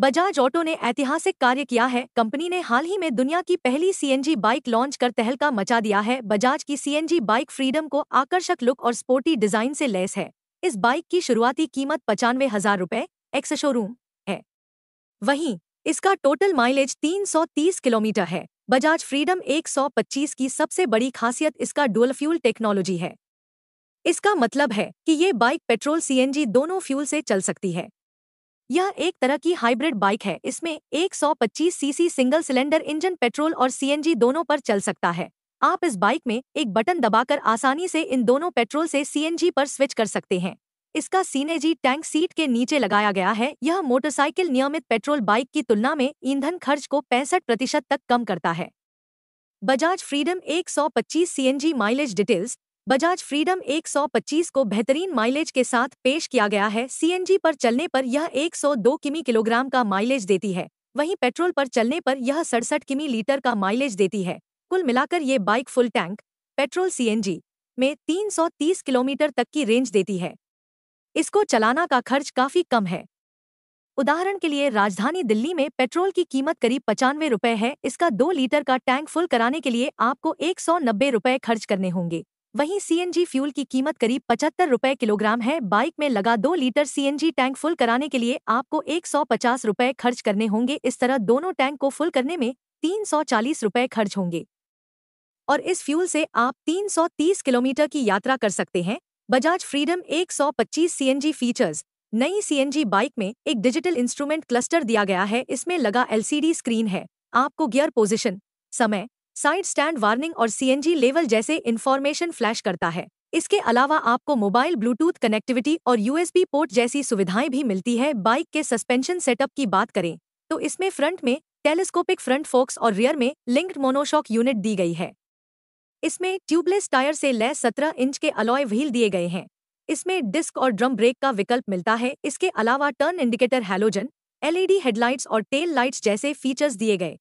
Bajaj auto ने ऐतिहासिक कार्य किया है कंपनी ने हाल ही में दुनिया की पहली सीएनजी बाइक लॉन्च कर तहलका मचा दिया है बजाज की सीएनजी बाइक फ्रीडम को आकर्षक लुक और स्पोर्टी डिजाइन से लैस है इस बाइक की शुरुआती कीमत पचानवे हजार रुपए एक्स शोरूम है वहीं इसका टोटल माइलेज 330 किलोमीटर है बजाज फ्रीडम 125 की सबसे बड़ी खासियत इसका डुअल फ्यूल टेक्नोलॉजी है इसका मतलब है कि ये बाइक पेट्रोल सीएनजी दोनों फ्यूल से चल सकती है यह एक तरह की हाइब्रिड बाइक है इसमें 125 CC single cylinder engine petrol और सीएनजी दोनों पर चल सकता है आप इस बाइक में एक बटन दबाकर आसानी से इन दोनों पेट्रोल से सीएनजी पर स्विच कर सकते हैं इसका सीनेजी टैंक सीट के नीचे लगाया गया है यह मोटरसाइकिल नियमित पेट्रोल बाइक की तुलना में ईंधन खर्च को पैंसठ प्रतिशत तक कम करता है Bajaj Freedom 125 CNG mileage details Bajaj Freedom 125 को बेहतरीन माइलेज के साथ पेश किया गया है सीएनजी पर चलने पर यह 102 किमी किलोग्राम का माइलेज देती है वहीं पेट्रोल पर चलने पर यह सड़सठ किमी लीटर का माइलेज देती है कुल मिलाकर ये bike full tank petrol CNG में 330 किलोमीटर तक की रेंज देती है इसको चलाना का खर्च काफी कम है उदाहरण के लिए राजधानी दिल्ली में पेट्रोल की कीमत करीब पचानवे रुपये है इसका दो लीटर का टैंक फुल कराने के लिए आपको एक सौ नब्बे रुपये खर्च करने होंगे वहीं सीएनजी फ्यूल की कीमत करीब पचहत्तर रुपए किलोग्राम है बाइक में लगा दो लीटर सीएनजी टैंक फुल कराने के लिए आपको एक सौ पचास रुपए खर्च करने होंगे इस तरह दोनों टैंक को फुल करने में तीन सौ चालीस रुपए खर्च होंगे और इस फ्यूल से आप तीन सौ तीस किलोमीटर की यात्रा कर सकते हैं बजाज फ्रीडम एक सौ पच्चीस सीएनजी फीचर्स नई सीएनजी बाइक में एक डिजिटल इंस्ट्रूमेंट क्लस्टर दिया गया है इसमें लगा एलसीडी स्क्रीन है आपको गियर पोजिशन समय साइड स्टैंड वार्निंग और सीएनजी लेवल जैसे इन्फॉर्मेशन फ्लैश करता है इसके अलावा आपको मोबाइल ब्लूटूथ कनेक्टिविटी और यूएसबी पोर्ट जैसी सुविधाएं भी मिलती है बाइक के सस्पेंशन सेटअप की बात करें तो इसमें फ्रंट में टेलीस्कोपिक फ्रंट फोक्स और रियर में लिंक्ड मोनोशॉक यूनिट दी गई है इसमें ट्यूबलेस टायर से लैस सत्रह इंच के अलॉय व्हील दिए गए हैं इसमें डिस्क और ड्रम ब्रेक का विकल्प मिलता है इसके अलावा turn indicator halogen LED headlights और टेल लाइट्स जैसे फीचर्स दिए गए